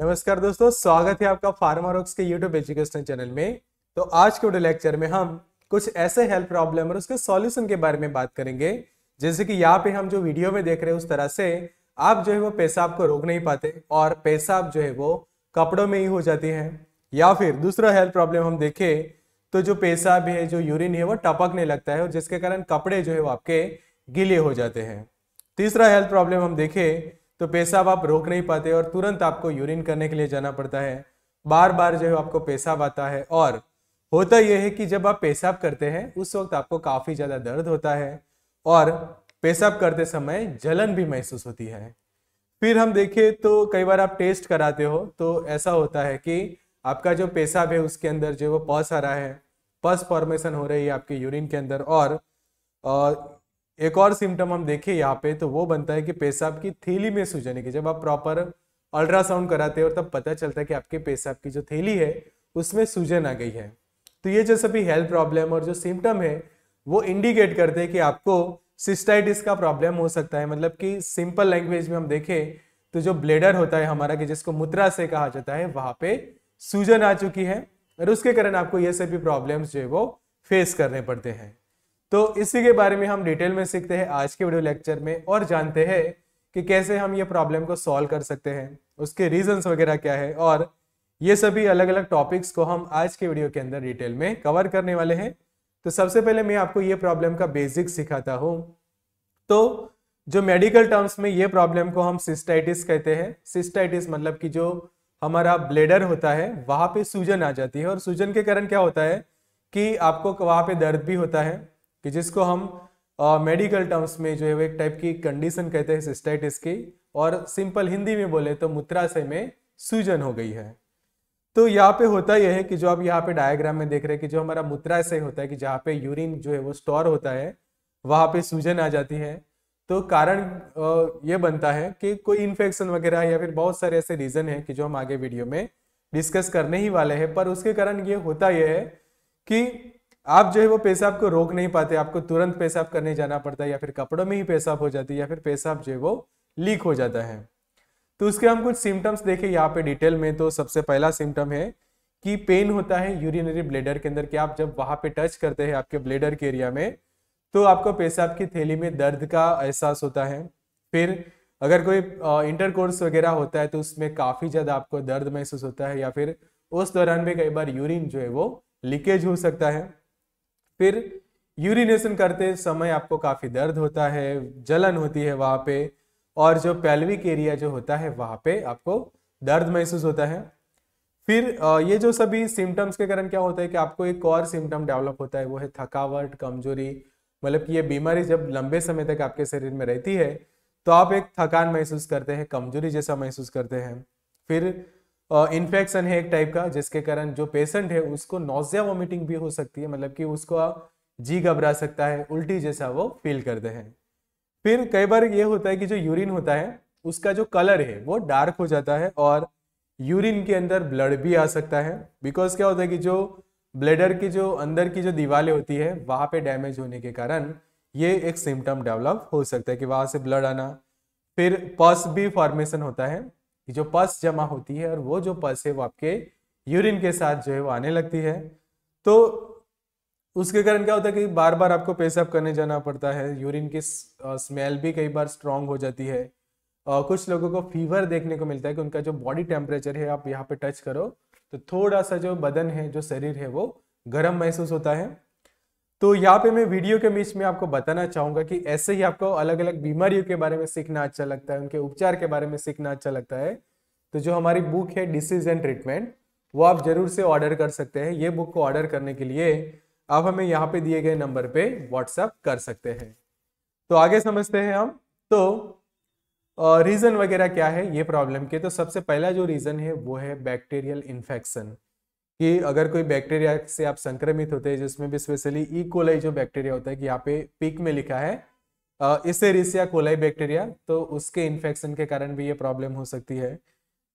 नमस्कार दोस्तों स्वागत है आपका फार्मारोक्स के यूट्यूब एजुकेशन चैनल में तो आज के वीडियो लेक्चर में हम कुछ ऐसे हेल्थ प्रॉब्लम और उसके सॉल्यूशन के बारे में बात करेंगे जैसे कि यहाँ पे हम जो वीडियो में देख रहे हैं उस तरह से आप जो है वो पेशाब को रोक नहीं पाते और पेशाब जो है वो कपड़ों में ही हो जाती है या फिर दूसरा हेल्थ प्रॉब्लम हम देखें तो जो पेशाब है जो यूरिन है वो टपकने लगता है और जिसके कारण कपड़े जो है वो आपके गीले हो जाते हैं तीसरा हेल्थ प्रॉब्लम हम देखें तो पेशाब आप रोक नहीं पाते और तुरंत आपको यूरिन करने के लिए जाना पड़ता है बार बार जो है आपको पेशाब आता है और होता यह है कि जब आप पेशाब करते हैं उस वक्त आपको काफ़ी ज़्यादा दर्द होता है और पेशाब करते समय जलन भी महसूस होती है फिर हम देखें तो कई बार आप टेस्ट कराते हो तो ऐसा होता है कि आपका जो पेशाब है उसके अंदर जो वो पस आ रहा है पस फॉर्मेशन हो रही है आपके यूरिन के अंदर और, और एक और सिम्टम हम देखें यहाँ पे तो वो बनता है कि पेशाब की थैली में सूजन है कि जब आप प्रॉपर अल्ट्रासाउंड कराते हो तब पता चलता है कि आपके पेशाब की जो थैली है उसमें सूजन आ गई है तो ये जो सभी हेल्थ प्रॉब्लम और जो सिम्टम है वो इंडिकेट करते हैं कि आपको सिस्टाइटिस का प्रॉब्लम हो सकता है मतलब कि सिंपल लैंग्वेज में हम देखें तो जो ब्लेडर होता है हमारा कि जिसको मुद्रा से कहा जाता है वहां पे सूजन आ चुकी है और उसके कारण आपको ये सभी प्रॉब्लम्स जो है वो फेस करने पड़ते हैं तो इसी के बारे में हम डिटेल में सीखते हैं आज के वीडियो लेक्चर में और जानते हैं कि कैसे हम ये प्रॉब्लम को सॉल्व कर सकते हैं उसके रीजंस वगैरह क्या है और ये सभी अलग अलग टॉपिक्स को हम आज के वीडियो के अंदर डिटेल में कवर करने वाले हैं तो सबसे पहले मैं आपको ये प्रॉब्लम का बेसिक सिखाता हूँ तो जो मेडिकल टर्म्स में ये प्रॉब्लम को हम सिस्टाइटिस कहते हैं सिस्टाइटिस मतलब कि जो हमारा ब्लेडर होता है वहाँ पे सूजन आ जाती है और सूजन के कारण क्या होता है कि आपको वहाँ पे दर्द भी होता है कि जिसको हम मेडिकल टर्म्स में जो है वो एक टाइप की कंडीशन कहते हैं सिस्टाइटिस की और सिंपल हिंदी में बोले तो मूत्राशय में सूजन हो गई है तो यहाँ पे होता यह है कि जो आप यहाँ पे डायग्राम में देख रहे हैं कि जो हमारा मूत्राशय होता है कि जहाँ पे यूरिन जो है वो स्टोर होता है वहाँ पे सूजन आ जाती है तो कारण ये बनता है कि कोई इन्फेक्शन वगैरह या फिर बहुत सारे ऐसे रीजन है कि जो हम आगे वीडियो में डिस्कस करने ही वाले हैं पर उसके कारण ये होता यह है कि आप जो है वो पेशाब को रोक नहीं पाते आपको तुरंत पेशाब करने जाना पड़ता है या फिर कपड़ों में ही पेशाब हो जाती है या फिर पेशाब जो है वो लीक हो जाता है तो उसके हम कुछ सिम्टम्स देखें यहाँ पे डिटेल में तो सबसे पहला सिम्टम है कि पेन होता है यूरिनरी ब्लेडर के अंदर कि आप जब वहां पे टच करते हैं आपके ब्लेडर के एरिया में तो आपको पेशाब की थैली में दर्द का एहसास होता है फिर अगर कोई इंटर कोर्स वगैरह होता है तो उसमें काफ़ी ज़्यादा आपको दर्द महसूस होता है या फिर उस दौरान भी कई बार यूरिन जो है वो लीकेज हो सकता है फिर यूरिनेशन करते समय आपको काफ़ी दर्द होता है जलन होती है वहाँ पे और जो पैल्विक एरिया जो होता है वहाँ पे आपको दर्द महसूस होता है फिर ये जो सभी सिम्टम्स के कारण क्या होता है कि आपको एक और सिम्टम डेवलप होता है वो है थकावट कमजोरी मतलब कि ये बीमारी जब लंबे समय तक आपके शरीर में रहती है तो आप एक थकान महसूस करते हैं कमजोरी जैसा महसूस करते हैं फिर इन्फेक्शन है एक टाइप का जिसके कारण जो पेशेंट है उसको नोजिया वॉमिटिंग भी हो सकती है मतलब कि उसको जी घबरा सकता है उल्टी जैसा वो फील करते हैं फिर कई बार ये होता है कि जो यूरिन होता है उसका जो कलर है वो डार्क हो जाता है और यूरिन के अंदर ब्लड भी आ सकता है बिकॉज क्या होता है कि जो ब्लेडर की जो अंदर की जो दीवारें होती है वहाँ पे डैमेज होने के कारण ये एक सिम्टम डेवलप हो सकता है कि वहाँ से ब्लड आना फिर पस भी फॉर्मेशन होता है कि जो पस जमा होती है और वो जो पस है वो आपके यूरिन के साथ जो है वो आने लगती है तो उसके कारण क्या होता है कि बार बार आपको पेशाब करने जाना पड़ता है यूरिन की स्मेल भी कई बार स्ट्रांग हो जाती है और कुछ लोगों को फीवर देखने को मिलता है कि उनका जो बॉडी टेम्परेचर है आप यहाँ पे टच करो तो थोड़ा सा जो बदन है जो शरीर है वो गर्म महसूस होता है तो यहाँ पे मैं वीडियो के बीच में आपको बताना चाहूंगा कि ऐसे ही आपको अलग अलग बीमारियों के बारे में सीखना अच्छा लगता है उनके उपचार के बारे में सीखना अच्छा लगता है तो जो हमारी बुक है डिसीज एंड ट्रीटमेंट वो आप जरूर से ऑर्डर कर सकते हैं ये बुक को ऑर्डर करने के लिए आप हमें यहाँ पे दिए गए नंबर पे व्हाट्सअप कर सकते हैं तो आगे समझते हैं हम तो रीज़न वगैरह क्या है ये प्रॉब्लम के तो सबसे पहला जो रीज़न है वो है बैक्टीरियल इन्फेक्शन कि अगर कोई बैक्टीरिया से आप संक्रमित होते हैं जिसमें भी स्पेशली ई e. कोलाई जो बैक्टीरिया होता है कि यहाँ पे पिक में लिखा है रिसिया कोलाई बैक्टीरिया तो उसके इन्फेक्शन के कारण भी ये प्रॉब्लम हो सकती है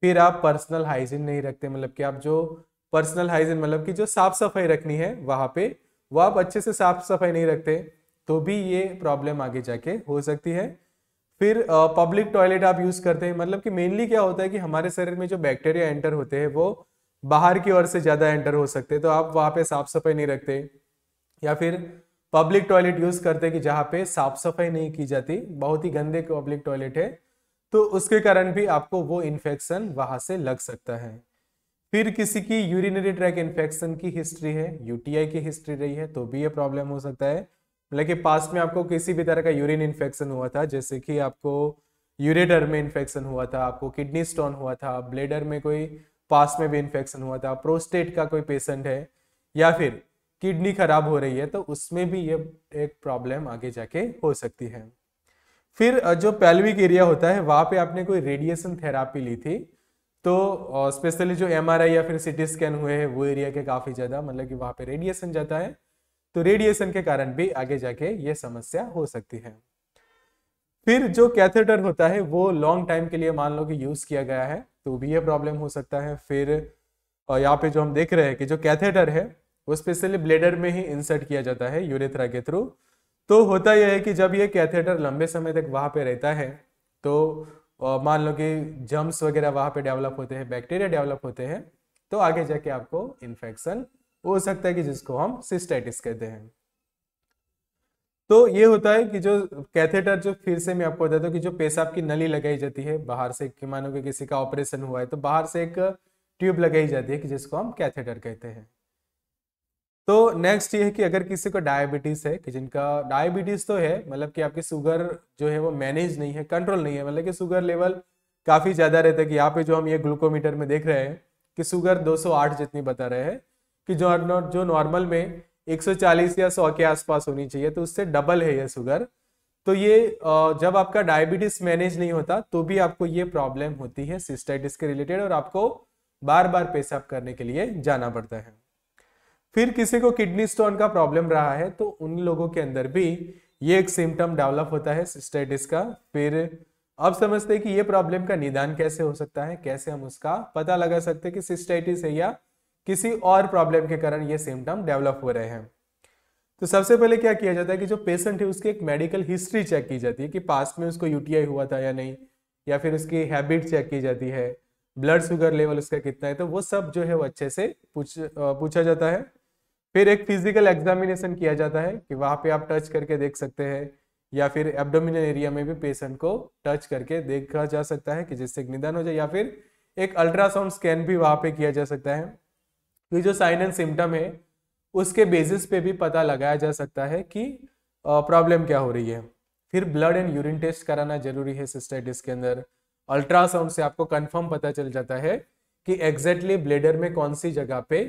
फिर आप पर्सनल हाइजीन नहीं रखते मतलब कि आप जो पर्सनल हाइजीन मतलब कि जो साफ सफाई रखनी है वहाँ पे वो आप अच्छे से साफ सफाई नहीं रखते तो भी ये प्रॉब्लम आगे जाके हो सकती है फिर पब्लिक टॉयलेट आप यूज़ करते हैं मतलब कि मेनली क्या होता है कि हमारे शरीर में जो बैक्टीरिया एंटर होते हैं वो बाहर की ओर से ज़्यादा एंटर हो सकते तो आप वहाँ पे साफ सफाई नहीं रखते या फिर पब्लिक टॉयलेट यूज़ करते कि जहाँ पे साफ सफाई नहीं की जाती बहुत ही गंदे पब्लिक टॉयलेट है तो उसके कारण भी आपको वो इन्फेक्शन वहाँ से लग सकता है फिर किसी की यूरिनरी ट्रैक इन्फेक्शन की हिस्ट्री है यूटीआई की हिस्ट्री रही है तो भी ये प्रॉब्लम हो सकता है मतलब कि में आपको किसी भी तरह का यूरिन इन्फेक्शन हुआ था जैसे कि आपको यूरेडर में इन्फेक्शन हुआ था आपको किडनी स्टोन हुआ था ब्लेडर में कोई पास में भी इन्फेक्शन हुआ था प्रोस्टेट का कोई पेशेंट है या फिर किडनी खराब हो रही है तो उसमें भी ये एक प्रॉब्लम आगे जाके हो सकती है फिर जो पैल्विक एरिया होता है वहाँ पे आपने कोई रेडिएशन थेरापी ली थी तो स्पेशली जो एम या फिर सिटी स्कैन हुए हैं वो एरिया के काफ़ी ज़्यादा मतलब कि वहाँ पे रेडिएशन जाता है तो रेडिएशन के कारण भी आगे जाके ये समस्या हो सकती है फिर जो कैथेटर होता है वो लॉन्ग टाइम के लिए मान लो कि यूज़ किया गया है तो भी ये प्रॉब्लम हो सकता है फिर यहाँ पे जो हम देख रहे हैं कि जो कैथेटर है वो स्पेशली ब्लेडर में ही इंसर्ट किया जाता है यूरेथ्रा के थ्रू तो होता यह है कि जब ये कैथेटर लंबे समय तक वहाँ पे रहता है तो मान लो कि जम्स वगैरह वहाँ पे डेवलप होते हैं बैक्टीरिया डेवलप होते हैं तो आगे जाके आपको इन्फेक्शन हो सकता है कि जिसको हम सिस्टाइटिस कहते हैं तो ये होता है कि जो कैथेटर जो फिर से मैं आपको बताता हूँ कि जो पेशाब की नली लगाई जाती है बाहर से कि मानो कि किसी का ऑपरेशन हुआ है तो बाहर से एक ट्यूब लगाई जाती है कि जिसको हम कैथेटर कहते हैं तो नेक्स्ट ये है कि अगर किसी को डायबिटीज है कि जिनका डायबिटीज तो है मतलब कि आपकी शुगर जो है वो मैनेज नहीं है कंट्रोल नहीं है मतलब कि शुगर लेवल काफी ज्यादा रहता है कि यहाँ पे जो हम ये ग्लूकोमीटर में देख रहे हैं कि शुगर 208 जितनी बता रहे हैं कि जो जो नॉर्मल में 140 या 100 के आसपास होनी चाहिए तो उससे डबल है ये शुगर तो ये जब आपका डायबिटीज मैनेज नहीं होता तो भी आपको ये प्रॉब्लम होती है सिस्टाइटिस के रिलेटेड और आपको बार बार पेशाब करने के लिए जाना पड़ता है फिर किसी को किडनी स्टोन का प्रॉब्लम रहा है तो उन लोगों के अंदर भी ये एक सिम्टम डेवलप होता है सिस्टाइटिस का फिर अब समझते हैं कि ये प्रॉब्लम का निदान कैसे हो सकता है कैसे हम उसका पता लगा सकते हैं कि सिस्टाइटिस है या किसी और प्रॉब्लम के कारण ये सिम्टम डेवलप हो रहे हैं तो सबसे पहले क्या किया जाता है कि जो पेशेंट है उसकी एक मेडिकल हिस्ट्री चेक की जाती है कि पास्ट में उसको यूटीआई हुआ था या नहीं या फिर उसकी हैबिट चेक की जाती है ब्लड शुगर लेवल उसका कितना है तो वो सब जो है वो अच्छे से पूछ पूछा जाता है फिर एक फिजिकल एग्जामिनेशन किया जाता है कि वहाँ पे आप टच करके देख सकते हैं या फिर एब्डोमिनल एरिया में भी पेशेंट को टच करके देखा जा सकता है कि जिससे निदान हो जाए या फिर एक अल्ट्रासाउंड स्कैन भी वहाँ पे किया जा सकता है ये जो साइन एंड सिम्टम है उसके बेसिस पे भी पता लगाया जा सकता है कि प्रॉब्लम क्या हो रही है फिर ब्लड एंड यूरिन टेस्ट कराना जरूरी है सिस्टाइटिस के अंदर अल्ट्रासाउंड से आपको कंफर्म पता चल जाता है कि एग्जैक्टली ब्लेडर में कौन सी जगह पे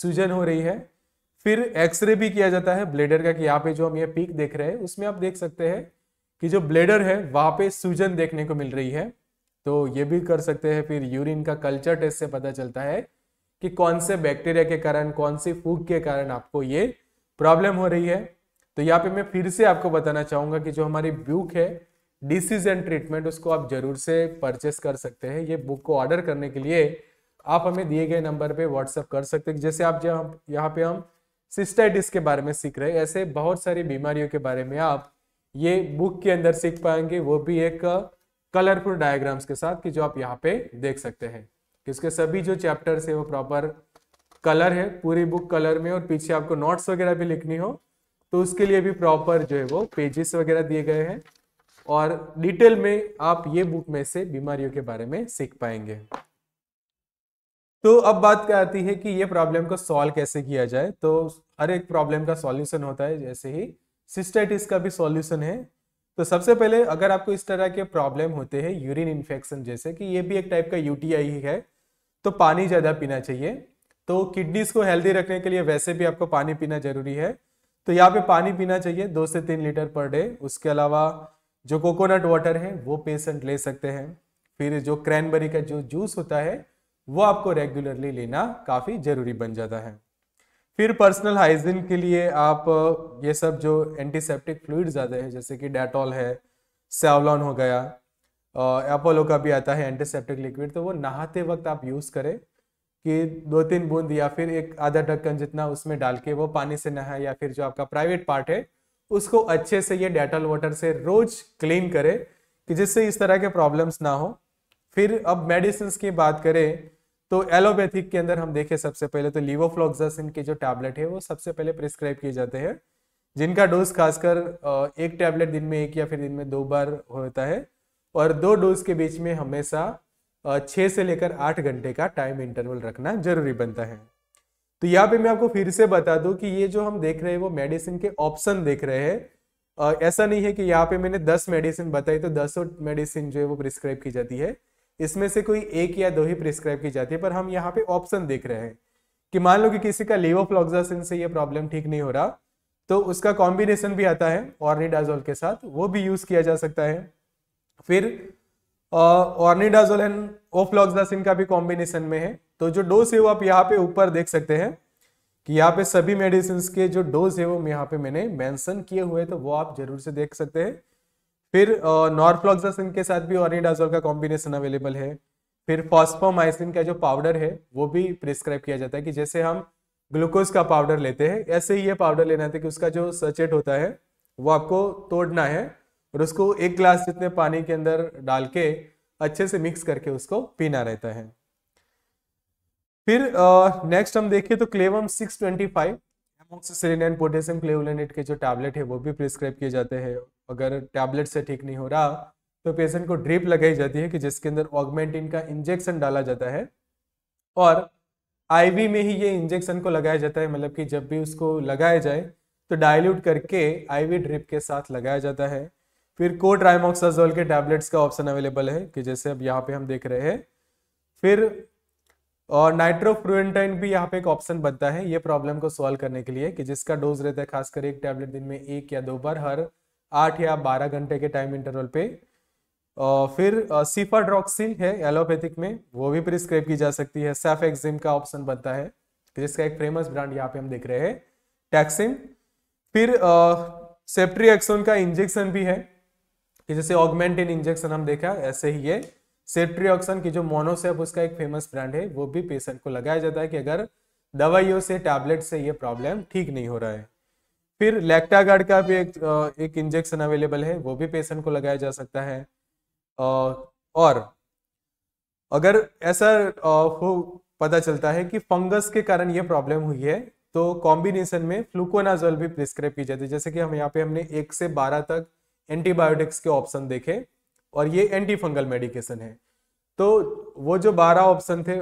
सूजन हो रही है फिर एक्सरे भी किया जाता है ब्लेडर का कि यहाँ पे जो हम ये पीक देख रहे हैं उसमें आप देख सकते हैं कि जो ब्लेडर है वहाँ पे सूजन देखने को मिल रही है तो ये भी कर सकते हैं फिर यूरिन का कल्चर टेस्ट से पता चलता है कि कौन से बैक्टीरिया के कारण कौन सी फूक के कारण आपको ये प्रॉब्लम हो रही है तो यहाँ पे मैं फिर से आपको बताना चाहूंगा कि जो हमारी बुक है डिसीज एंड ट्रीटमेंट उसको आप जरूर से परचेस कर सकते हैं ये बुक को ऑर्डर करने के लिए आप हमें दिए गए नंबर पे व्हाट्सअप कर सकते हैं जैसे आप जब यहाँ पे हम सिस्टाइटिस के बारे में सीख रहे हैं ऐसे बहुत सारी बीमारियों के बारे में आप ये बुक के अंदर सीख पाएंगे वो भी एक कलरफुल डायग्राम्स के साथ कि जो आप यहाँ पे देख सकते हैं इसके उसके सभी जो चैप्टर्स है वो प्रॉपर कलर है पूरी बुक कलर में और पीछे आपको नोट्स वगैरह भी लिखनी हो तो उसके लिए भी प्रॉपर जो है वो पेजेस वगैरह दिए गए हैं और डिटेल में आप ये बुक में से बीमारियों के बारे में सीख पाएंगे तो अब बात क्या आती है कि ये प्रॉब्लम को सॉल्व कैसे किया जाए तो हर एक प्रॉब्लम का सॉल्यूशन होता है जैसे ही सिस्टाइटिस का भी सॉल्यूशन है तो सबसे पहले अगर आपको इस तरह के प्रॉब्लम होते हैं यूरिन इन्फेक्शन जैसे कि ये भी एक टाइप का यूटीआई है तो पानी ज़्यादा पीना चाहिए तो किडनीज को हेल्दी रखने के लिए वैसे भी आपको पानी पीना जरूरी है तो यहाँ पे पानी पीना चाहिए दो से तीन लीटर पर डे उसके अलावा जो कोकोनट वाटर है वो पेशेंट ले सकते हैं फिर जो क्रैनबेरी का जो जूस होता है वो आपको रेगुलरली लेना काफ़ी ज़रूरी बन जाता है फिर पर्सनल हाइजीन के लिए आप ये सब जो एंटीसेप्टिक फ्लूड ज़्यादा है जैसे कि डेटॉल है सेवलॉन हो गया एपोलो का भी आता है एंटीसेप्टिक लिक्विड तो वो नहाते वक्त आप यूज़ करें कि दो तीन बूंद या फिर एक आधा ढक्कन जितना उसमें डाल के वो पानी से नहाए या फिर जो आपका प्राइवेट पार्ट है उसको अच्छे से ये डेटल वाटर से रोज क्लीन करें कि जिससे इस तरह के प्रॉब्लम्स ना हो फिर अब मेडिसिन की बात करें तो एलोपैथिक के अंदर हम देखें सबसे पहले तो लीवोफ्लॉक्सासिन के जो टैबलेट है वो सबसे पहले प्रिस्क्राइब किए जाते हैं जिनका डोज खासकर एक टैबलेट दिन में एक या फिर दिन में दो बार होता है और दो डोज के बीच में हमेशा छः से लेकर आठ घंटे का टाइम इंटरवल रखना जरूरी बनता है तो यहाँ पे मैं आपको फिर से बता दूं कि ये जो हम देख रहे हैं वो मेडिसिन के ऑप्शन देख रहे हैं ऐसा नहीं है कि यहाँ पे मैंने दस मेडिसिन बताई तो दसों मेडिसिन जो है वो प्रिस्क्राइब की जाती है इसमें से कोई एक या दो ही प्रिस्क्राइब की जाती है पर हम यहाँ पे ऑप्शन देख रहे हैं कि मान लो कि किसी का लेवोफ्लॉक्सासिन से ये प्रॉब्लम ठीक नहीं हो रहा तो उसका कॉम्बिनेशन भी आता है ऑर्निडाजोल के साथ वो भी यूज किया जा सकता है फिर ऑर्निडाजोल एंड ओफ्लॉक्स का भी कॉम्बिनेशन में है तो जो डोज है वो आप यहाँ पे ऊपर देख सकते हैं कि यहाँ पे सभी मेडिसिन के जो डोज है वो यहाँ पे मैंने मेंशन किए हुए तो वो आप जरूर से देख सकते हैं फिर नॉर्फ्लॉक्सासिन के साथ भी ऑर्निडाजोल का कॉम्बिनेशन अवेलेबल है फिर फॉस्फोमाइसिन का जो पाउडर है वो भी प्रिस्क्राइब किया जाता है कि जैसे हम ग्लूकोज का पाउडर लेते हैं ऐसे ही ये पाउडर लेना था कि उसका जो सचेट होता है वो आपको तोड़ना है और उसको एक ग्लास जितने पानी के अंदर डाल के अच्छे से मिक्स करके उसको पीना रहता है फिर नेक्स्ट हम देखें तो Clavam 625 twenty five amoxicillin and potassium clavulanate के जो टैबलेट है वो भी प्रिस्क्राइब किए जाते हैं अगर टैबलेट से ठीक नहीं हो रहा तो पेशेंट को ड्रिप लगाई जाती है कि जिसके अंदर ऑगमेंटिन का इंजेक्शन डाला जाता है और आईवी में ही ये इंजेक्शन को लगाया जाता है मतलब कि जब भी उसको लगाया जाए तो डायल्यूट करके आईवी ड्रिप के साथ लगाया जाता है फिर को ट्राइमोक्साजोल के टैबलेट्स का ऑप्शन अवेलेबल है कि जैसे अब यहाँ पे हम देख रहे हैं फिर और नाइट्रोफ्रुएंटाइन भी यहाँ पे एक ऑप्शन बनता है ये प्रॉब्लम को सॉल्व करने के लिए कि जिसका डोज रहता है खासकर एक टैबलेट दिन में एक या दो बार हर आठ या बारह घंटे के टाइम इंटरवल पे और फिर सीफाड्रॉक्सिन है एलोपैथिक में वो भी प्रिस्क्राइब की जा सकती है सेफ सेफेक्सिम का ऑप्शन बनता है जिसका एक फेमस ब्रांड यहाँ पे हम देख रहे हैं टैक्सिम फिर सेप्ट्रिएक्सोन का इंजेक्शन भी है कि जैसे ऑगमेंट इन इंजेक्शन हम देखा ऐसे ही ये सेट्रियोक्सन की जो मोनोसेप उसका एक फेमस ब्रांड है वो भी पेशेंट को लगाया जाता है कि अगर दवाइयों से टैबलेट से ये प्रॉब्लम ठीक नहीं हो रहा है फिर लैक्टागार्ड का भी एक एक इंजेक्शन अवेलेबल है वो भी पेशेंट को लगाया जा सकता है और अगर ऐसा हो पता चलता है कि फंगस के कारण ये प्रॉब्लम हुई है तो कॉम्बिनेशन में फ्लूकोनाजोल भी प्रिस्क्राइब की जाती है जैसे कि हम यहाँ पे हमने एक से बारह तक एंटीबायोटिक्स के ऑप्शन देखे और ये एंटी फंगल मेडिकेशन है तो वो जो बारह ऑप्शन थे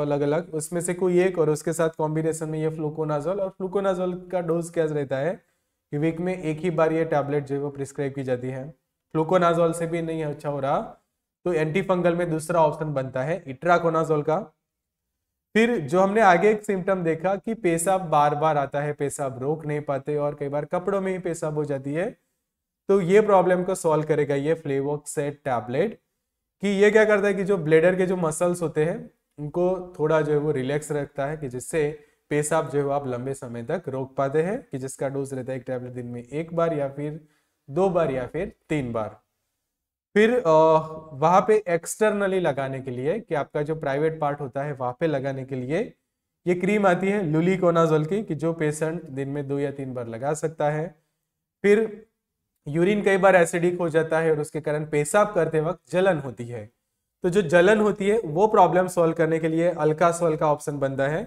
अलग अलग उसमें से कोई एक और उसके साथ कॉम्बिनेशन में ये फ्लूकोनाजोल और फ्लूकोनाजोल का डोज क्या रहता है कि वीक में एक ही बार ये टैबलेट जो है वो प्रिस्क्राइब की जाती है फ्लूकोनाजोल से भी नहीं अच्छा हो रहा तो एंटी फंगल में दूसरा ऑप्शन बनता है इट्राकोनाजोल का फिर जो हमने आगे एक सिम्टम देखा कि पेशाब बार बार आता है पेशाब रोक नहीं पाते और कई बार कपड़ों में ही पेशाब हो जाती है तो ये प्रॉब्लम को सॉल्व करेगा ये फ्लेवर्क सेट टैबलेट कि ये क्या करता है कि जो ब्लेडर के जो मसल्स होते हैं उनको थोड़ा जो है वो रिलैक्स रखता है कि जिससे पेशाब जो है वो आप लंबे समय तक रोक पाते हैं कि जिसका डोज रहता है एक टैबलेट दिन में एक बार या फिर दो बार या फिर तीन बार फिर वहां पे एक्सटर्नली लगाने के लिए कि आपका जो प्राइवेट पार्ट होता है वहां पे लगाने के लिए ये क्रीम आती है लुली कोनाजोल की कि जो पेशेंट दिन में दो या तीन बार लगा सकता है फिर यूरिन कई बार एसिडिक हो जाता है और उसके कारण पेशाब करते वक्त जलन होती है तो जो जलन होती है वो प्रॉब्लम सॉल्व करने के लिए अल्का सोल का ऑप्शन बनता है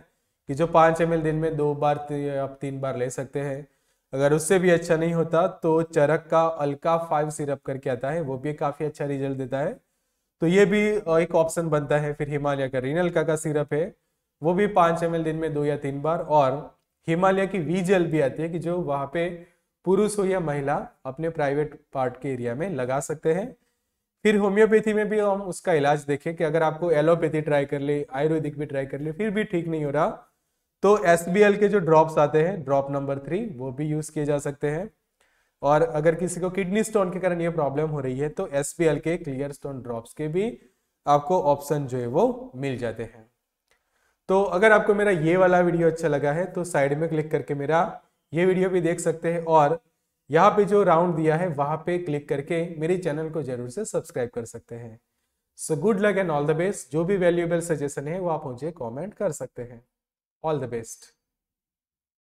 कि जो पाँच एम दिन में दो बार तो आप तीन बार ले सकते हैं अगर उससे भी अच्छा नहीं होता तो चरक का अल्का फाइव सिरप करके आता है वो भी काफ़ी अच्छा रिजल्ट देता है तो ये भी एक ऑप्शन बनता है फिर हिमालय का रीनल का, का सिरप है वो भी पांच एम दिन में दो या तीन बार और हिमालय की वी जेल भी आती है कि जो वहां पे पुरुष हो या महिला अपने प्राइवेट पार्ट के एरिया में लगा सकते हैं फिर होम्योपैथी में भी हम उसका इलाज देखें कि अगर आपको एलोपैथी ट्राई कर ले आयुर्वेदिक भी ट्राई कर ले फिर भी ठीक नहीं हो रहा तो एस के जो ड्रॉप्स आते हैं ड्रॉप नंबर थ्री वो भी यूज किए जा सकते हैं और अगर किसी को किडनी स्टोन के कारण ये प्रॉब्लम हो रही है तो एस के क्लियर स्टोन ड्रॉप्स के भी आपको ऑप्शन जो है वो मिल जाते हैं तो अगर आपको मेरा ये वाला वीडियो अच्छा लगा है तो साइड में क्लिक करके मेरा ये वीडियो भी देख सकते हैं और यहाँ पे जो राउंड दिया है वहां पे क्लिक करके मेरे चैनल को जरूर से सब्सक्राइब कर सकते हैं so good luck and all the best जो भी वैल्यूएबल सजेशन है वो आप मुझे कमेंट कर सकते हैं ऑल द बेस्ट